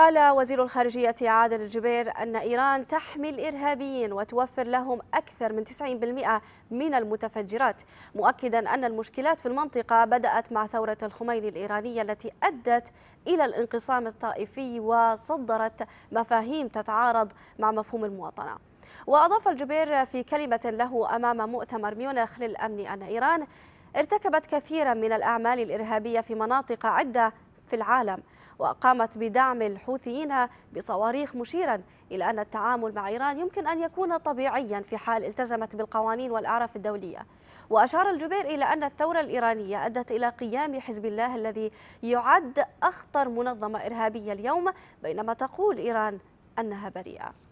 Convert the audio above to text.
قال وزير الخارجية عادل الجبير أن إيران تحمي الإرهابيين وتوفر لهم أكثر من 90% من المتفجرات مؤكدا أن المشكلات في المنطقة بدأت مع ثورة الخميني الإيرانية التي أدت إلى الانقسام الطائفي وصدرت مفاهيم تتعارض مع مفهوم المواطنة وأضاف الجبير في كلمة له أمام مؤتمر ميونخ للأمن أن إيران ارتكبت كثيرا من الأعمال الإرهابية في مناطق عدة في العالم وقامت بدعم الحوثيين بصواريخ مشيرا إلى أن التعامل مع إيران يمكن أن يكون طبيعيا في حال التزمت بالقوانين والأعراف الدولية وأشار الجبير إلى أن الثورة الإيرانية أدت إلى قيام حزب الله الذي يعد أخطر منظمة إرهابية اليوم بينما تقول إيران أنها بريئة